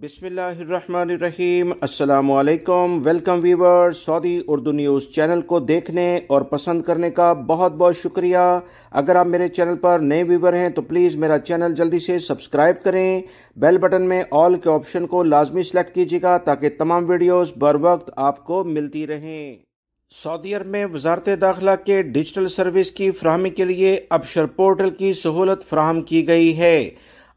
बिसमीम अल्लाम welcome viewer Saudi Urdu news channel को देखने और पसंद करने का बहुत बहुत शुक्रिया अगर आप मेरे चैनल पर नए वीवर हैं तो प्लीज़ मेरा चैनल जल्दी से सब्सक्राइब करें बेल बटन में ऑल के ऑप्शन को लाजमी सेलेक्ट कीजिएगा ताकि तमाम वीडियोज बर वक्त आपको मिलती रहें सऊदी अरब में वजारत दाखिला के डिजिटल सर्विस की फ्राहमी के लिए अब शर पोर्टल की सहूलत फ्राहम की गई है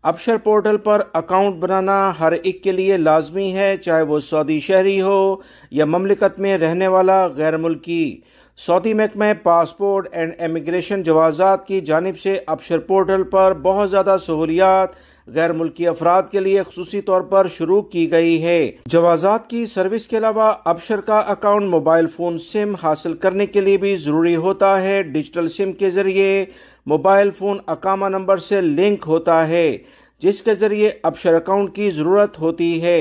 अपशर पोर्टल पर अकाउंट बनाना हर एक के लिए लाजमी है चाहे वो सऊदी शहरी हो या ममलिकत में रहने वाला गैर मुल्की सऊदी महकमे पासपोर्ट एंड एमिग्रेशन जवाजात की जानब से अपशर पोर्टल पर बहुत ज़्यादा सहूलियात गैर मुल्की अफराद के लिए खसूसी तौर पर शुरू की गई है जवाजात की सर्विस के अलावा अपशर का अकाउंट मोबाइल फोन सिम हासिल करने के लिए भी जरूरी होता है डिजिटल सिम के जरिए मोबाइल फ़ोन अकामा नंबर से लिंक होता है जिसके ज़रिए अपशर अकाउंट की ज़रूरत होती है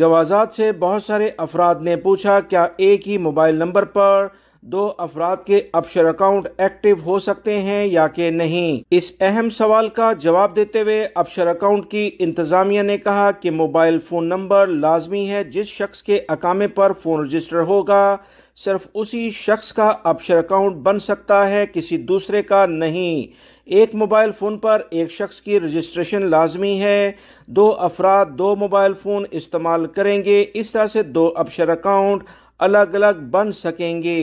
जवाजात से बहुत सारे अफराद ने पूछा क्या एक ही मोबाइल नंबर पर दो अफराद के अपशर अकाउंट एक्टिव हो सकते हैं या के नहीं इस अहम सवाल का जवाब देते हुए अपशर अकाउंट की इंतजामिया ने कहा कि मोबाइल फोन नंबर लाजमी है जिस शख्स के अकामे पर फोन रजिस्टर होगा सिर्फ उसी शख्स का अपशर अकाउंट बन सकता है किसी दूसरे का नहीं एक मोबाइल फ़ोन पर एक शख्स की रजिस्ट्रेशन लाजमी है दो अफराद दो मोबाइल फ़ोन इस्तेमाल करेंगे इस तरह से दो अपशर अकाउंट अलग अलग बन सकेंगे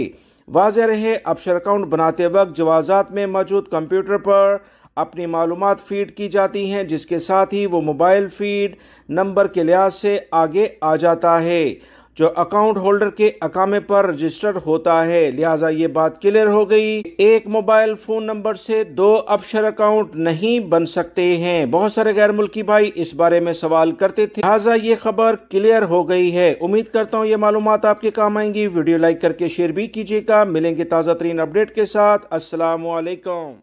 वाज रहे अपशर अकाउंट बनाते वक्त जवाजात में मौजूद कंप्यूटर पर अपनी मालूम फीड की जाती हैं जिसके साथ ही वो मोबाइल फीड नंबर के लिहाज से आगे आ जाता है जो अकाउंट होल्डर के अकामे पर रजिस्टर होता है लिहाजा ये बात क्लियर हो गई एक मोबाइल फोन नंबर से दो अफसर अकाउंट नहीं बन सकते हैं बहुत सारे गैर मुल्की भाई इस बारे में सवाल करते थे लिहाजा ये खबर क्लियर हो गई है उम्मीद करता हूँ ये मालूम आपके काम आएंगी वीडियो लाइक करके शेयर भी कीजिएगा मिलेंगे ताजा तरीन अपडेट के साथ असलामेकम